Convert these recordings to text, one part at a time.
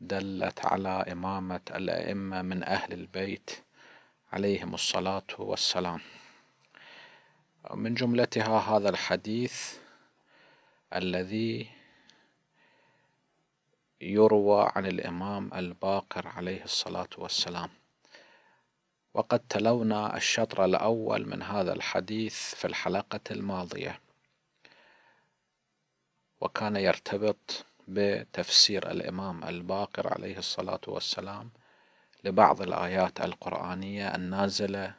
دلت على إمامة الأئمة من أهل البيت عليهم الصلاة والسلام من جملتها هذا الحديث الذي يروى عن الإمام الباقر عليه الصلاة والسلام وقد تلونا الشطر الأول من هذا الحديث في الحلقة الماضية وكان يرتبط بتفسير الإمام الباقر عليه الصلاة والسلام لبعض الآيات القرآنية النازلة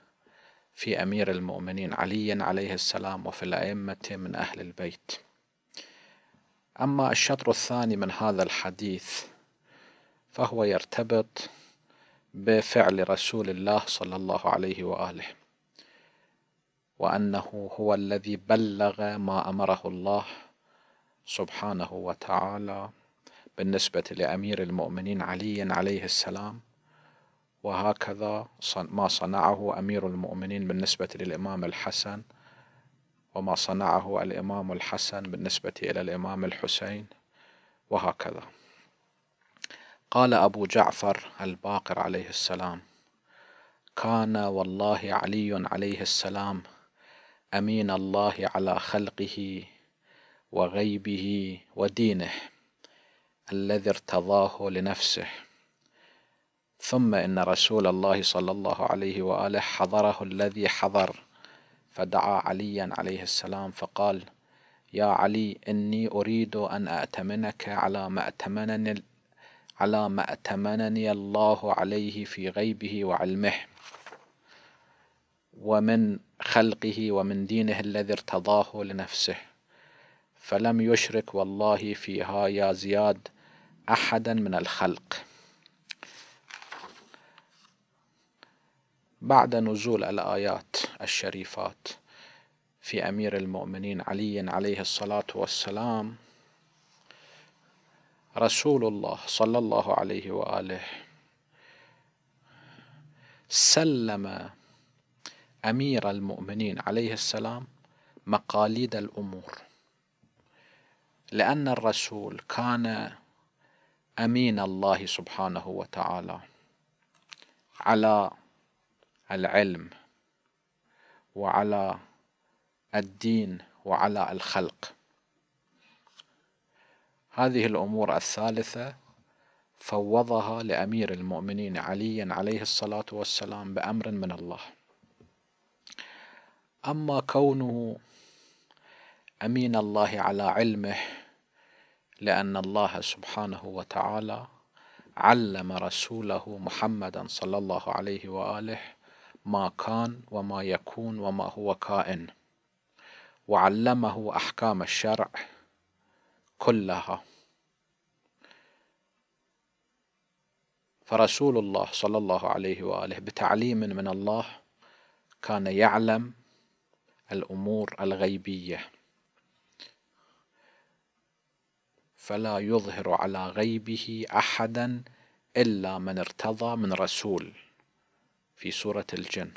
في أمير المؤمنين علي عليه السلام وفي الأئمة من أهل البيت أما الشطر الثاني من هذا الحديث فهو يرتبط بفعل رسول الله صلى الله عليه وآله وأنه هو الذي بلغ ما أمره الله سبحانه وتعالى بالنسبة لأمير المؤمنين علي عليه السلام وهكذا ما صنعه أمير المؤمنين بالنسبة للإمام الحسن وما صنعه الإمام الحسن بالنسبة إلى الإمام الحسين وهكذا قال أبو جعفر الباقر عليه السلام كان والله علي عليه السلام أمين الله على خلقه وغيبه ودينه الذي ارتضاه لنفسه ثم إن رسول الله صلى الله عليه وآله حضره الذي حضر فدعا عليا عليه السلام فقال يا علي إني أريد أن أأتمنك على ما أتمنني على ما أتمنني الله عليه في غيبه وعلمه ومن خلقه ومن دينه الذي ارتضاه لنفسه فلم يشرك والله فيها يا زياد أحدا من الخلق بعد نزول الآيات الشريفات في أمير المؤمنين علي عليه الصلاة والسلام رسول الله صلى الله عليه وآله سلم أمير المؤمنين عليه السلام مقاليد الأمور لأن الرسول كان أمين الله سبحانه وتعالى على العلم وعلى الدين وعلى الخلق هذه الأمور الثالثة فوضها لأمير المؤمنين علي عليه الصلاة والسلام بأمر من الله أما كونه أمين الله على علمه لأن الله سبحانه وتعالى علم رسوله محمدا صلى الله عليه وآله ما كان وما يكون وما هو كائن وعلمه أحكام الشرع كلها فرسول الله صلى الله عليه واله بتعليم من الله كان يعلم الامور الغيبيه فلا يظهر على غيبه احدا الا من ارتضى من رسول في سوره الجن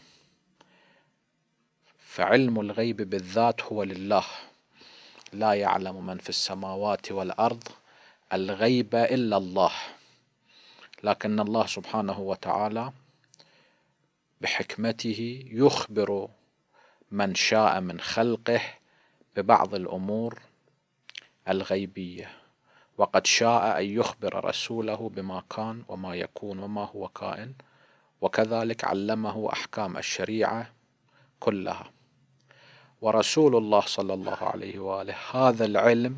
فعلم الغيب بالذات هو لله لا يعلم من في السماوات والارض الغيب الا الله لكن الله سبحانه وتعالى بحكمته يخبر من شاء من خلقه ببعض الامور الغيبيه وقد شاء أن يخبر رسوله بما كان وما يكون وما هو كائن وكذلك علمه أحكام الشريعة كلها ورسول الله صلى الله عليه وآله هذا العلم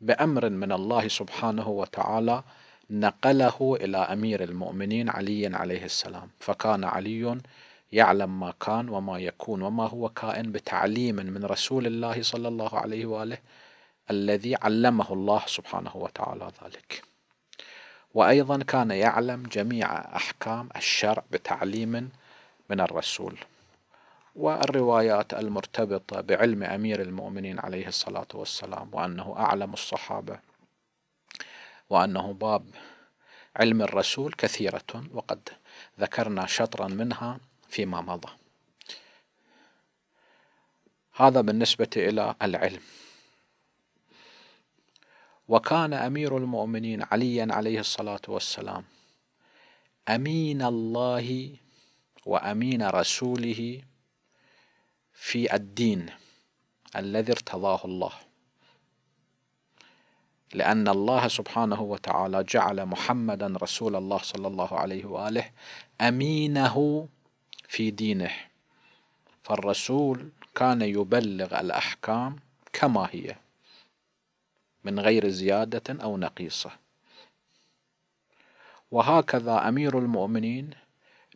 بأمر من الله سبحانه وتعالى نقله إلى أمير المؤمنين علي عليه السلام فكان علي يعلم ما كان وما يكون وما هو كائن بتعليم من رسول الله صلى الله عليه وآله الذي علمه الله سبحانه وتعالى ذلك وأيضا كان يعلم جميع أحكام الشرع بتعليم من الرسول والروايات المرتبطة بعلم أمير المؤمنين عليه الصلاة والسلام وأنه أعلم الصحابة وأنه باب علم الرسول كثيرة وقد ذكرنا شطرا منها فيما مضى هذا بالنسبة إلى العلم وكان أمير المؤمنين عليا عليه الصلاة والسلام أمين الله وأمين رسوله في الدين الذي ارتضاه الله لأن الله سبحانه وتعالى جعل محمدا رسول الله صلى الله عليه وآله أمينه في دينه فالرسول كان يبلغ الأحكام كما هي من غير زيادة أو نقيصة وهكذا أمير المؤمنين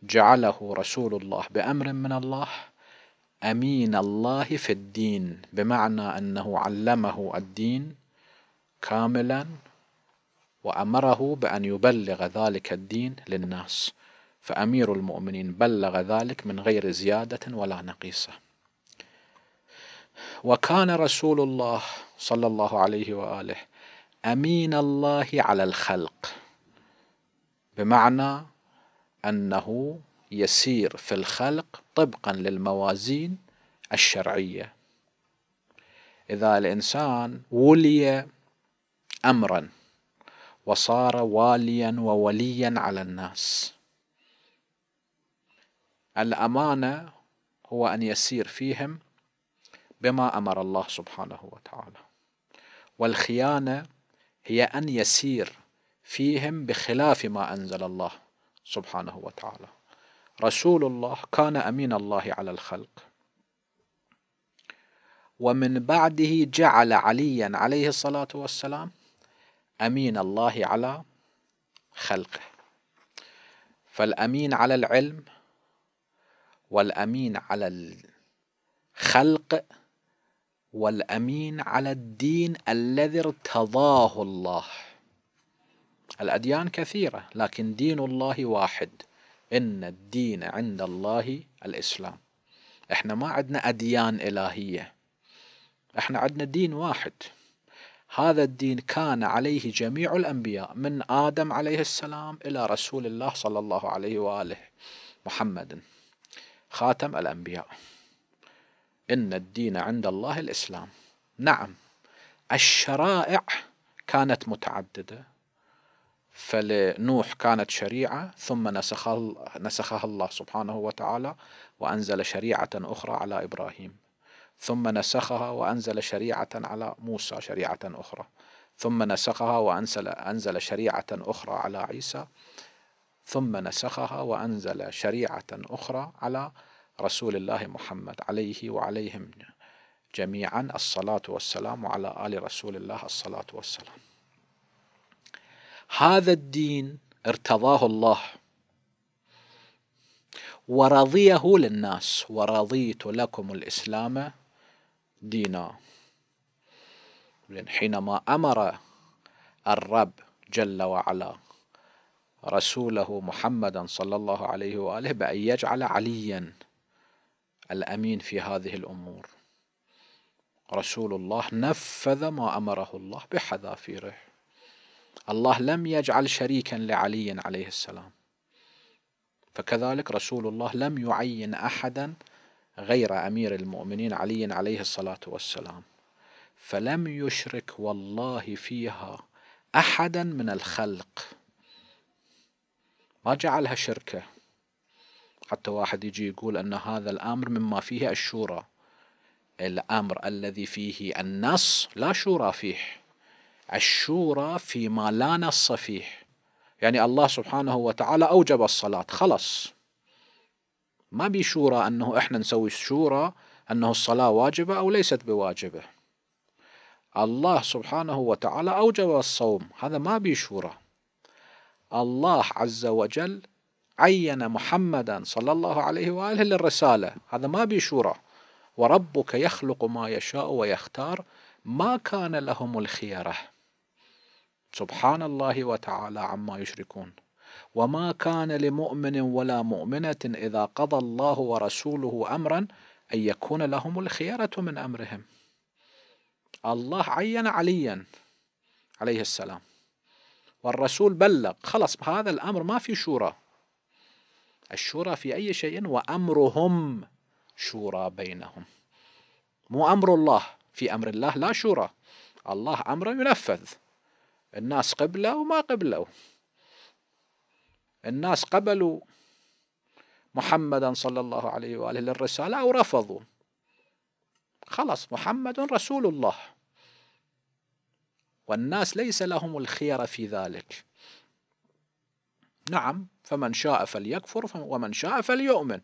جعله رسول الله بأمر من الله أمين الله في الدين بمعنى أنه علمه الدين كاملا وأمره بأن يبلغ ذلك الدين للناس فأمير المؤمنين بلغ ذلك من غير زيادة ولا نقيصة وكان رسول الله صلى الله عليه واله امين الله على الخلق بمعنى انه يسير في الخلق طبقا للموازين الشرعيه اذا الانسان ولي امرا وصار واليا ووليا على الناس الامانه هو ان يسير فيهم بما امر الله سبحانه وتعالى والخيانه هي ان يسير فيهم بخلاف ما انزل الله سبحانه وتعالى رسول الله كان امين الله على الخلق ومن بعده جعل عليا عليه الصلاه والسلام امين الله على خلقه فالامين على العلم والامين على الخلق والأمين على الدين الذي ارتضاه الله الأديان كثيرة لكن دين الله واحد إن الدين عند الله الإسلام إحنا ما عندنا أديان إلهية إحنا عندنا دين واحد هذا الدين كان عليه جميع الأنبياء من آدم عليه السلام إلى رسول الله صلى الله عليه وآله محمد خاتم الأنبياء إن الدين عند الله الإسلام نعم الشرائع كانت متعددة فلنوح كانت شريعة ثم نسخها, نسخها الله سبحانه وتعالى وأنزل شريعة أخرى على إبراهيم ثم نسخها وأنزل شريعة على موسى شريعة أخرى ثم نسخها وأنزل أنزل شريعة أخرى على عيسى ثم نسخها وأنزل شريعة أخرى على رسول الله محمد عليه وعليهم جميعا الصلاة والسلام وعلى آل رسول الله الصلاة والسلام هذا الدين ارتضاه الله ورضيه للناس ورضيت لكم الإسلام دينا حينما أمر الرب جل وعلا رسوله محمدا صلى الله عليه وآله بأن يجعل عليا الأمين في هذه الأمور رسول الله نفذ ما أمره الله بحذافيره الله لم يجعل شريكا لعلي عليه السلام فكذلك رسول الله لم يعين أحدا غير أمير المؤمنين علي عليه الصلاة والسلام فلم يشرك والله فيها أحدا من الخلق ما جعلها شركه حتى واحد يجي يقول أن هذا الأمر مما فيه الشورى الأمر الذي فيه النص لا شورى فيه الشورى فيما لا نص فيه يعني الله سبحانه وتعالى أوجب الصلاة خلص ما بيشورى أنه إحنا نسوي شورى أنه الصلاة واجبة أو ليست بواجبة الله سبحانه وتعالى أوجب الصوم هذا ما بيشورى الله عز وجل عين محمدا صلى الله عليه وآله للرسالة هذا ما بيشوره وربك يخلق ما يشاء ويختار ما كان لهم الخيرة سبحان الله وتعالى عما يشركون وما كان لمؤمن ولا مؤمنة إذا قضى الله ورسوله أمرا أن يكون لهم الخيرة من أمرهم الله عين عليا عليه السلام والرسول بلغ خلص هذا الأمر ما في شورى الشورى في أي شيء وأمرهم شورى بينهم مو أمر الله في أمر الله لا شورى الله أمر ينفذ الناس قبلوا وما قبلوا الناس قبلوا محمدا صلى الله عليه وآله للرسالة أو رفضوا خلاص محمد رسول الله والناس ليس لهم الخيار في ذلك نعم فمن شاء فليكفر ومن شاء فليؤمن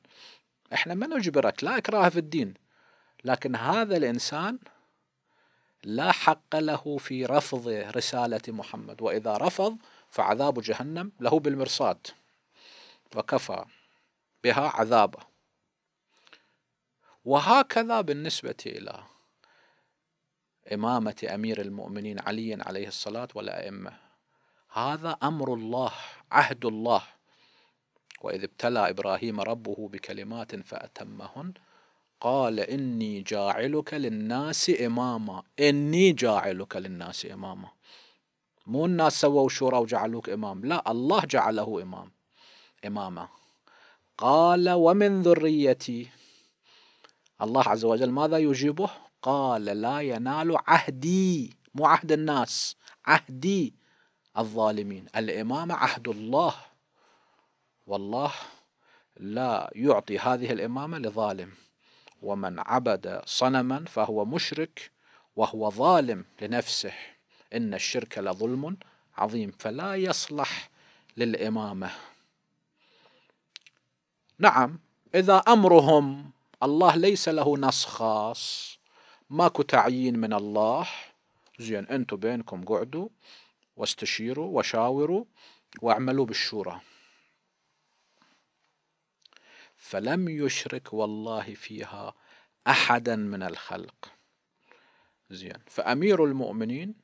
احنا ما نجبرك لا اكراه في الدين لكن هذا الانسان لا حق له في رفض رساله محمد واذا رفض فعذاب جهنم له بالمرصاد وكفى بها عذابه وهكذا بالنسبه الى امامه امير المؤمنين علي عليه الصلاه والائمه هذا امر الله عهد الله واذ ابتلى ابراهيم ربه بكلمات فاتمهن قال اني جاعلك للناس اماما اني جاعلك للناس اماما مو الناس سووا شورى وجعلوك امام لا الله جعله امام إماما قال ومن ذريتي الله عز وجل ماذا يجيبه قال لا ينال عهدي مو عهد الناس عهدي الظالمين الإمامة عهد الله والله لا يعطي هذه الإمامة لظالم ومن عبد صنما فهو مشرك وهو ظالم لنفسه إن الشرك لظلم عظيم فلا يصلح للإمامة نعم إذا أمرهم الله ليس له نص خاص ماكو تعيين من الله زين أنتم بينكم قعدوا واستشيروا وشاوروا واعملوا بالشورى فلم يشرك والله فيها احدا من الخلق زين فامير المؤمنين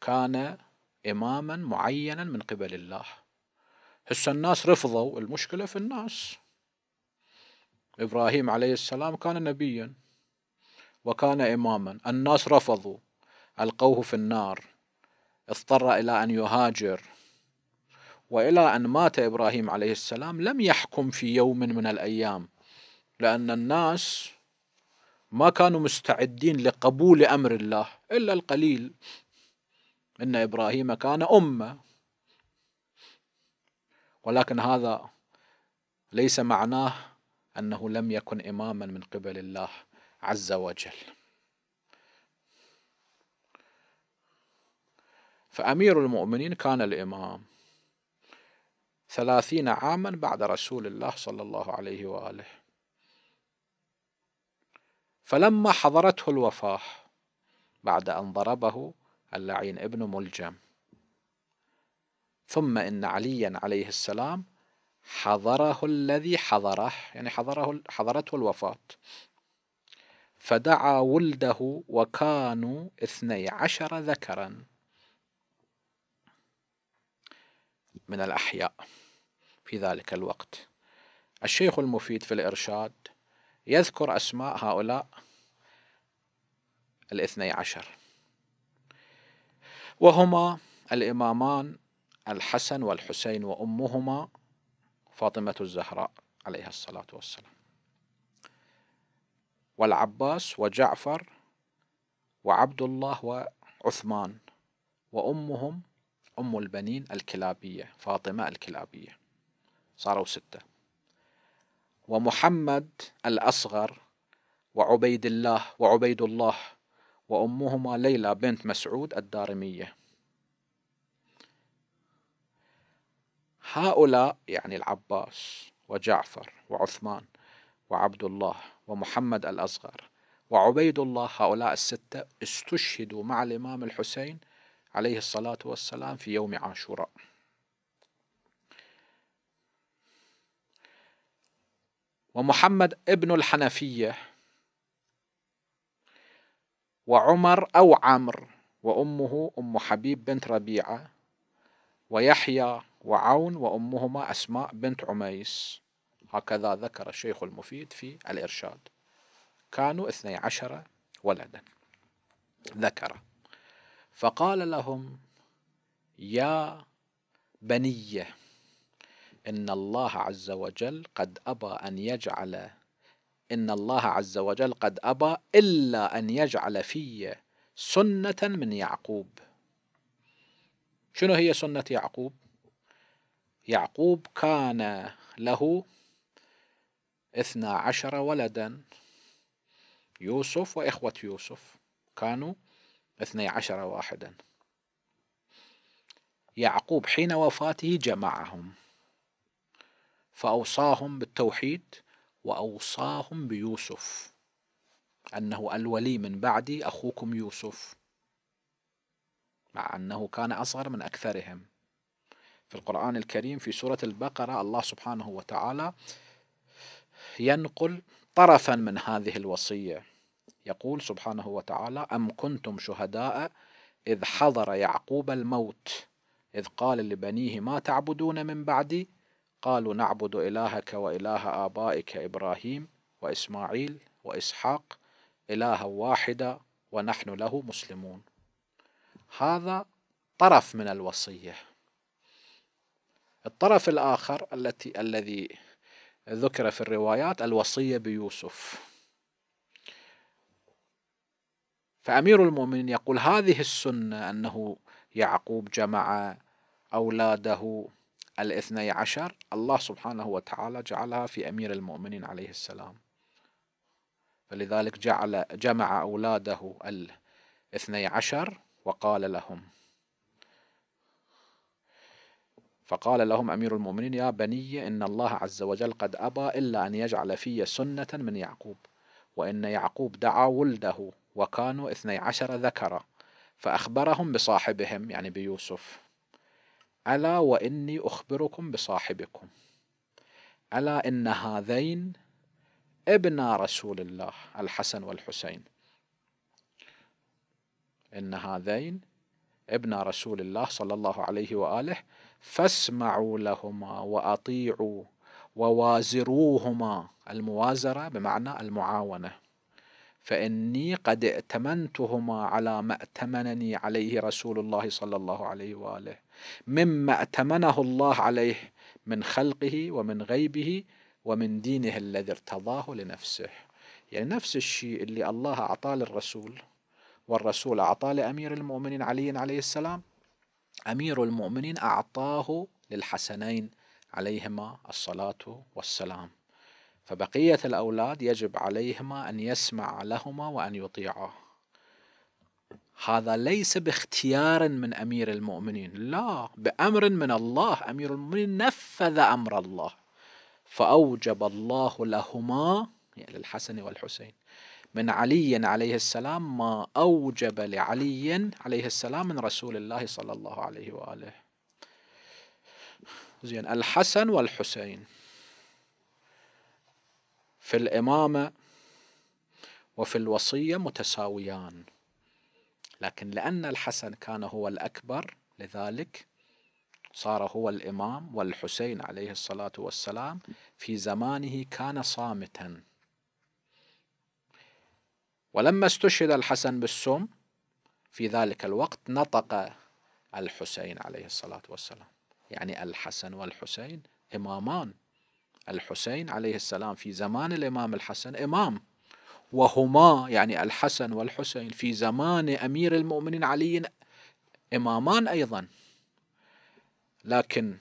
كان اماما معينا من قبل الله هسه الناس رفضوا المشكله في الناس ابراهيم عليه السلام كان نبيا وكان اماما الناس رفضوا القوه في النار اضطر إلى أن يهاجر وإلى أن مات إبراهيم عليه السلام لم يحكم في يوم من الأيام لأن الناس ما كانوا مستعدين لقبول أمر الله إلا القليل إن إبراهيم كان أمة ولكن هذا ليس معناه أنه لم يكن إماما من قبل الله عز وجل فأمير المؤمنين كان الإمام ثلاثين عاما بعد رسول الله صلى الله عليه وآله فلما حضرته الوفاة بعد أن ضربه اللعين ابن ملجم ثم إن عليا عليه السلام حضره الذي حضره يعني حضره حضرته الوفاة فدعا ولده وكانوا اثني عشر ذكرا من الأحياء في ذلك الوقت الشيخ المفيد في الإرشاد يذكر أسماء هؤلاء الاثني عشر وهما الإمامان الحسن والحسين وأمهما فاطمة الزهراء عليها الصلاة والسلام والعباس وجعفر وعبد الله وعثمان وأمهم أم البنين الكلابية فاطمة الكلابية صاروا ستة ومحمد الأصغر وعبيد الله وعبيد الله وأمهما ليلى بنت مسعود الدارمية هؤلاء يعني العباس وجعفر وعثمان وعبد الله ومحمد الأصغر وعبيد الله هؤلاء الستة استشهدوا مع الإمام الحسين عليه الصلاة والسلام في يوم عاشوراء ومحمد ابن الحنفية وعمر أو عمرو وأمه أم حبيب بنت ربيعة ويحيى وعون وأمهما أسماء بنت عميس هكذا ذكر الشيخ المفيد في الإرشاد كانوا اثني عشر ولدا ذكر فقال لهم يا بني إن الله عز وجل قد أبى أن يجعل إن الله عز وجل قد أبى إلا أن يجعل في سنة من يعقوب شنو هي سنة يعقوب؟ يعقوب كان له اثنا عشر ولدا يوسف وإخوة يوسف كانوا اثني عشر واحدا يعقوب حين وفاته جمعهم فأوصاهم بالتوحيد وأوصاهم بيوسف أنه الولي من بعدي أخوكم يوسف مع أنه كان أصغر من أكثرهم في القرآن الكريم في سورة البقرة الله سبحانه وتعالى ينقل طرفا من هذه الوصية يقول سبحانه وتعالى أم كنتم شهداء إذ حضر يعقوب الموت إذ قال لبنيه ما تعبدون من بعدي قالوا نعبد إلهك وإله آبائك إبراهيم وإسماعيل وإسحاق إلها واحدا ونحن له مسلمون هذا طرف من الوصية الطرف الآخر التي الذي ذكر في الروايات الوصية بيوسف فأمير المؤمنين يقول هذه السنة أنه يعقوب جمع أولاده الاثني عشر الله سبحانه وتعالى جعلها في أمير المؤمنين عليه السلام فلذلك جعل جمع أولاده الاثني عشر وقال لهم فقال لهم أمير المؤمنين يا بني إن الله عز وجل قد أبى إلا أن يجعل في سنة من يعقوب وإن يعقوب دعا ولده وكانوا اثني عشر ذكرا فأخبرهم بصاحبهم يعني بيوسف ألا وإني أخبركم بصاحبكم ألا إن هذين ابنا رسول الله الحسن والحسين إن هذين ابنا رسول الله صلى الله عليه وآله فاسمعوا لهما وأطيعوا ووازروهما الموازرة بمعنى المعاونة فإني قد ائتمنتهما على ما ائتمنني عليه رسول الله صلى الله عليه وآله مما ائتمنه الله عليه من خلقه ومن غيبه ومن دينه الذي ارتضاه لنفسه يعني نفس الشيء اللي الله أعطاه للرسول والرسول أعطاه لأمير المؤمنين علي عليه السلام أمير المؤمنين أعطاه للحسنين عليهما الصلاة والسلام فبقية الأولاد يجب عليهما أن يسمع لهما وأن يطيعاه هذا ليس باختيار من أمير المؤمنين لا بأمر من الله أمير المؤمنين نفذ أمر الله فأوجب الله لهما يعني للحسن والحسين من علي عليه السلام ما أوجب لعلي عليه السلام من رسول الله صلى الله عليه وآله زين الحسن والحسين في الإمامة وفي الوصية متساويان لكن لأن الحسن كان هو الأكبر لذلك صار هو الإمام والحسين عليه الصلاة والسلام في زمانه كان صامتا ولما استشهد الحسن بالسم في ذلك الوقت نطق الحسين عليه الصلاة والسلام يعني الحسن والحسين إمامان الحسين عليه السلام في زمان الإمام الحسن إمام وهما يعني الحسن والحسين في زمان أمير المؤمنين علي إمامان أيضا لكن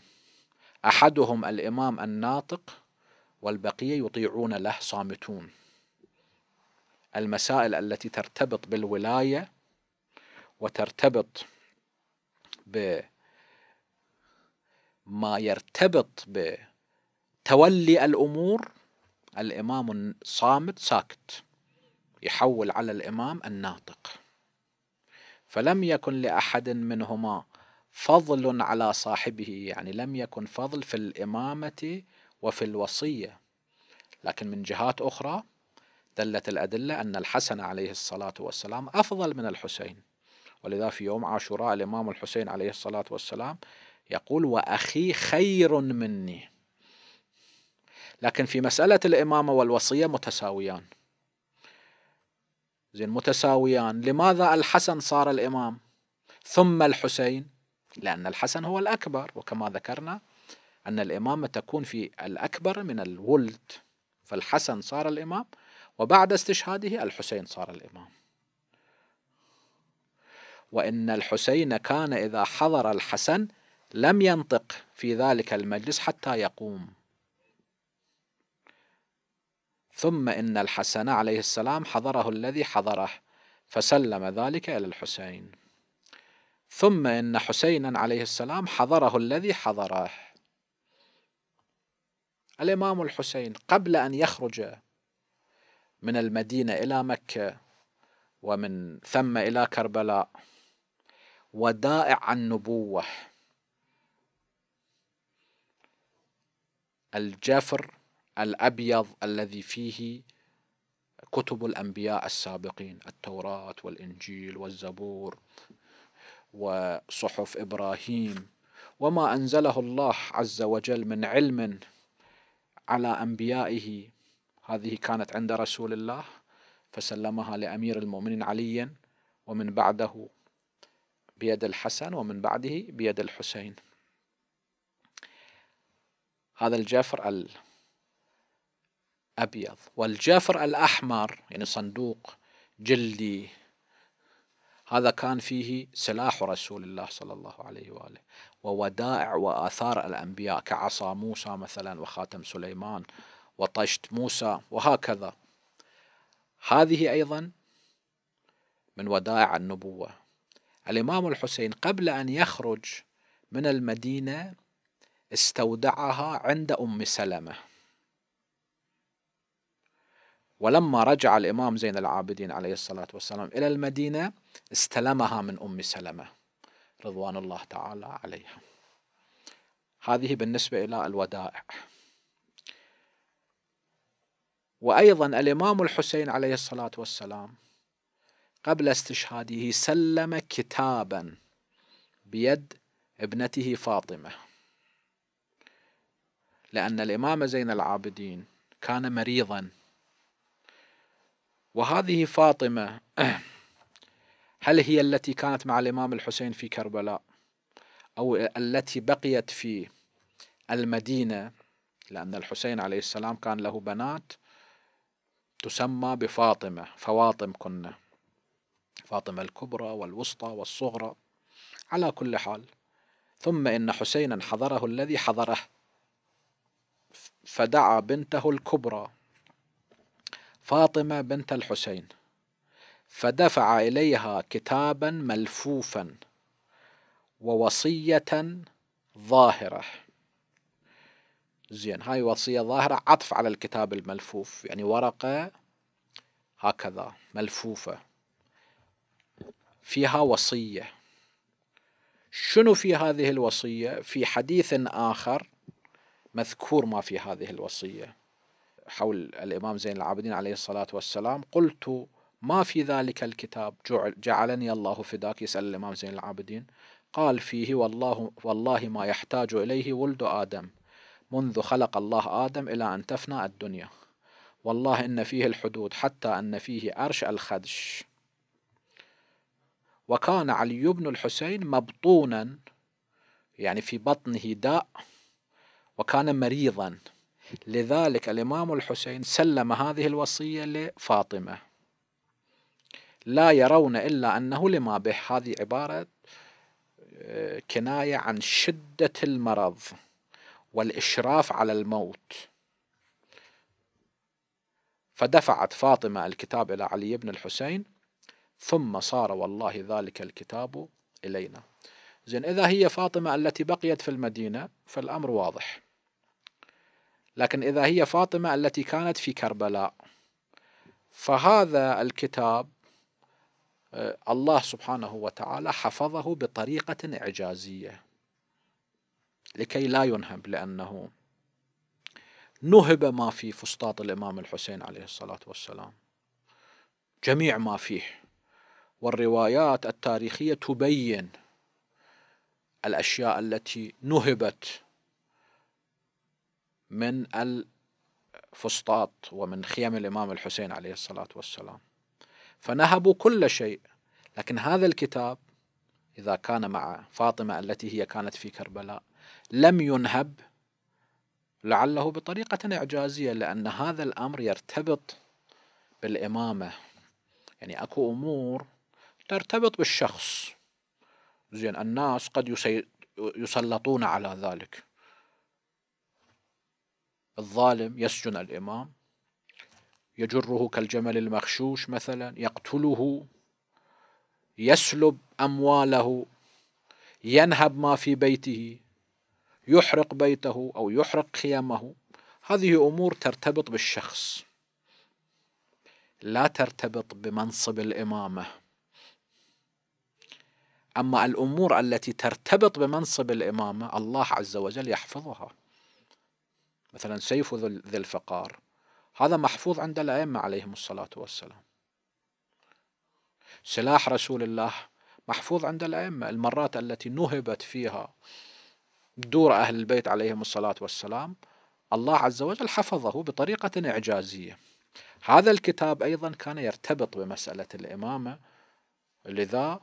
أحدهم الإمام الناطق والبقية يطيعون له صامتون المسائل التي ترتبط بالولاية وترتبط ب ما يرتبط ب تولي الأمور الإمام الصامت ساكت يحول على الإمام الناطق فلم يكن لأحد منهما فضل على صاحبه يعني لم يكن فضل في الإمامة وفي الوصية لكن من جهات أخرى دلت الأدلة أن الحسن عليه الصلاة والسلام أفضل من الحسين ولذا في يوم عاشوراء الإمام الحسين عليه الصلاة والسلام يقول وأخي خير مني لكن في مسألة الإمامة والوصية متساويان زين متساويان لماذا الحسن صار الإمام ثم الحسين لأن الحسن هو الأكبر وكما ذكرنا أن الإمامة تكون في الأكبر من الولد فالحسن صار الإمام وبعد استشهاده الحسين صار الإمام وإن الحسين كان إذا حضر الحسن لم ينطق في ذلك المجلس حتى يقوم ثم إن الحسن عليه السلام حضره الذي حضره فسلم ذلك إلى الحسين ثم إن حسينا عليه السلام حضره الذي حضره الإمام الحسين قبل أن يخرج من المدينة إلى مكة ومن ثم إلى كربلاء ودائع عن نبوة الجفر الأبيض الذي فيه كتب الأنبياء السابقين التوراة والإنجيل والزبور وصحف إبراهيم وما أنزله الله عز وجل من علم على أنبيائه هذه كانت عند رسول الله فسلمها لأمير المؤمنين علي ومن بعده بيد الحسن ومن بعده بيد الحسين هذا الجفر أبيض والجافر الأحمر يعني صندوق جلدي هذا كان فيه سلاح رسول الله صلى الله عليه وآله وودائع وآثار الأنبياء كعصا موسى مثلا وخاتم سليمان وطشت موسى وهكذا هذه أيضا من ودائع النبوة الإمام الحسين قبل أن يخرج من المدينة استودعها عند أم سلمة ولما رجع الإمام زين العابدين عليه الصلاة والسلام إلى المدينة استلمها من أم سلمة رضوان الله تعالى عليها هذه بالنسبة إلى الودائع وأيضا الإمام الحسين عليه الصلاة والسلام قبل استشهاده سلم كتابا بيد ابنته فاطمة لأن الإمام زين العابدين كان مريضا وهذه فاطمة هل هي التي كانت مع الإمام الحسين في كربلاء أو التي بقيت في المدينة لأن الحسين عليه السلام كان له بنات تسمى بفاطمة فواطم كنا فاطمة الكبرى والوسطى والصغرى على كل حال ثم إن حسينا حضره الذي حضره فدعا بنته الكبرى فاطمة بنت الحسين فدفع إليها كتابا ملفوفا ووصية ظاهرة زين هاي وصية ظاهرة عطف على الكتاب الملفوف يعني ورقة هكذا ملفوفة فيها وصية شنو في هذه الوصية في حديث آخر مذكور ما في هذه الوصيه حول الإمام زين العابدين عليه الصلاة والسلام قلت ما في ذلك الكتاب جعلني الله فداك يسأل الإمام زين العابدين قال فيه والله والله ما يحتاج إليه ولد آدم منذ خلق الله آدم إلى أن تفنى الدنيا والله إن فيه الحدود حتى أن فيه عرش الخدش وكان علي بن الحسين مبطونا يعني في بطنه داء وكان مريضا لذلك الإمام الحسين سلم هذه الوصية لفاطمة لا يرون إلا أنه لما به هذه عبارة آه، كناية عن شدة المرض والإشراف على الموت فدفعت فاطمة الكتاب إلى علي بن الحسين ثم صار والله ذلك الكتاب إلينا زين إذا هي فاطمة التي بقيت في المدينة فالأمر واضح لكن إذا هي فاطمة التي كانت في كربلاء فهذا الكتاب آه، الله سبحانه وتعالى حفظه بطريقة إعجازية لكي لا ينهب لأنه نهب ما في فسطاط الإمام الحسين عليه الصلاة والسلام جميع ما فيه والروايات التاريخية تبين الأشياء التي نهبت من الفسطاط ومن خيم الإمام الحسين عليه الصلاة والسلام فنهبوا كل شيء لكن هذا الكتاب إذا كان مع فاطمة التي هي كانت في كربلاء لم ينهب لعله بطريقة إعجازية لأن هذا الأمر يرتبط بالإمامة يعني أكو أمور ترتبط بالشخص زين الناس قد يسلطون على ذلك الظالم يسجن الإمام يجره كالجمل المخشوش مثلا يقتله يسلب أمواله ينهب ما في بيته يحرق بيته أو يحرق خيامه هذه أمور ترتبط بالشخص لا ترتبط بمنصب الإمامة أما الأمور التي ترتبط بمنصب الإمامة الله عز وجل يحفظها مثلا سيف ذي الفقار هذا محفوظ عند الأئمة عليهم الصلاة والسلام سلاح رسول الله محفوظ عند الأئمة المرات التي نهبت فيها دور أهل البيت عليهم الصلاة والسلام الله عز وجل حفظه بطريقة إعجازية هذا الكتاب أيضا كان يرتبط بمسألة الإمامة لذا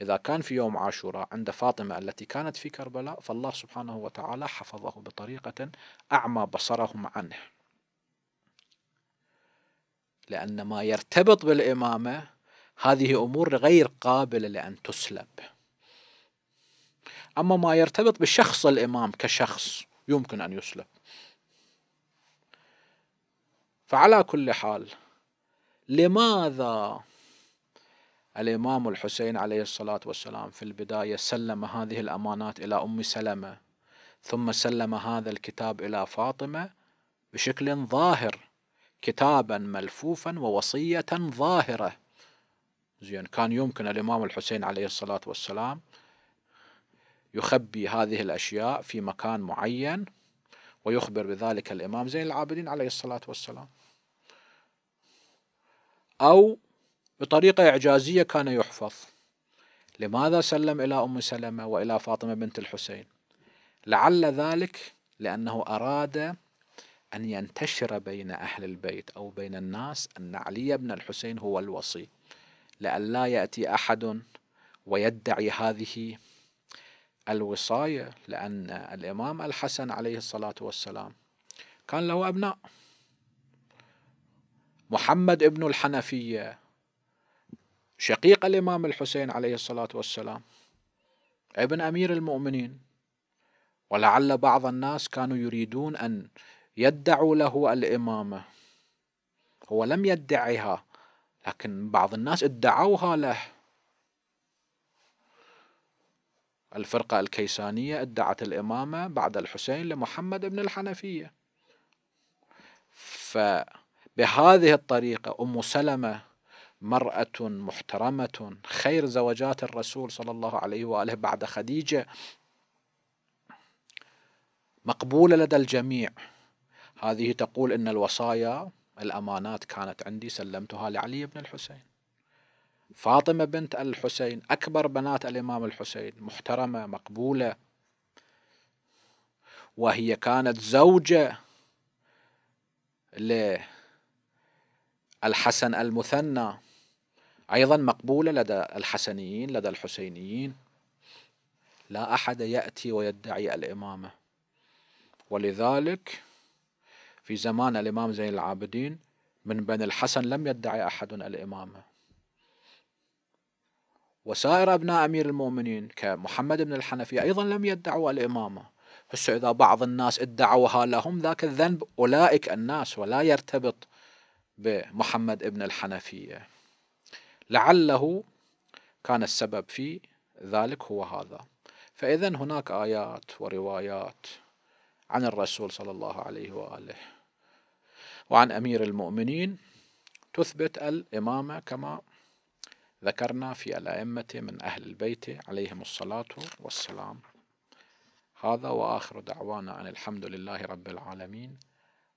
إذا كان في يوم عاشوراء عند فاطمة التي كانت في كربلاء فالله سبحانه وتعالى حفظه بطريقة أعمى بصرهم عنه لأن ما يرتبط بالإمامة هذه أمور غير قابلة لأن تسلب أما ما يرتبط بشخص الإمام كشخص يمكن أن يسلب فعلى كل حال لماذا الإمام الحسين عليه الصلاة والسلام في البداية سلم هذه الأمانات إلى أم سلمة ثم سلم هذا الكتاب إلى فاطمة بشكل ظاهر كتابا ملفوفا ووصية ظاهرة زين كان يمكن الإمام الحسين عليه الصلاة والسلام يخبي هذه الأشياء في مكان معين ويخبر بذلك الإمام زين العابدين عليه الصلاة والسلام أو بطريقة إعجازية كان يحفظ لماذا سلم إلى أم سلمة وإلى فاطمة بنت الحسين لعل ذلك لأنه أراد أن ينتشر بين أهل البيت أو بين الناس أن علي بن الحسين هو الوصي لئلا يأتي أحد ويدعي هذه الوصاية لأن الإمام الحسن عليه الصلاة والسلام كان له أبناء محمد ابن الحنفية شقيق الإمام الحسين عليه الصلاة والسلام ابن أمير المؤمنين ولعل بعض الناس كانوا يريدون أن يدعوا له الإمامة هو لم يدعها لكن بعض الناس ادعوها له الفرقة الكيسانية ادعت الإمامة بعد الحسين لمحمد بن الحنفية فبهذه الطريقة أم سلمة مرأة محترمة خير زوجات الرسول صلى الله عليه وآله بعد خديجة مقبولة لدى الجميع هذه تقول إن الوصايا الأمانات كانت عندي سلمتها لعلي بن الحسين فاطمة بنت الحسين أكبر بنات الإمام الحسين محترمة مقبولة وهي كانت زوجة للحسن المثنى أيضا مقبولة لدى الحسنيين لدى الحسينيين لا أحد يأتي ويدعي الإمامة ولذلك في زمان الإمام زين العابدين من بني الحسن لم يدعي أحد الإمامة وسائر أبناء أمير المؤمنين كمحمد بن الحنفي أيضا لم يدعوا الإمامة هسه إذا بعض الناس ادعوها لهم ذاك الذنب أولئك الناس ولا يرتبط بمحمد بن الحنفية لعله كان السبب في ذلك هو هذا فإذا هناك آيات وروايات عن الرسول صلى الله عليه وآله وعن أمير المؤمنين تثبت الإمامة كما ذكرنا في الأئمة من أهل البيت عليهم الصلاة والسلام هذا وآخر دعوانا أن الحمد لله رب العالمين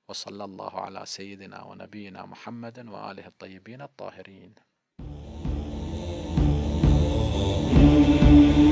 وصلى الله على سيدنا ونبينا محمد وآله الطيبين الطاهرين Thank you.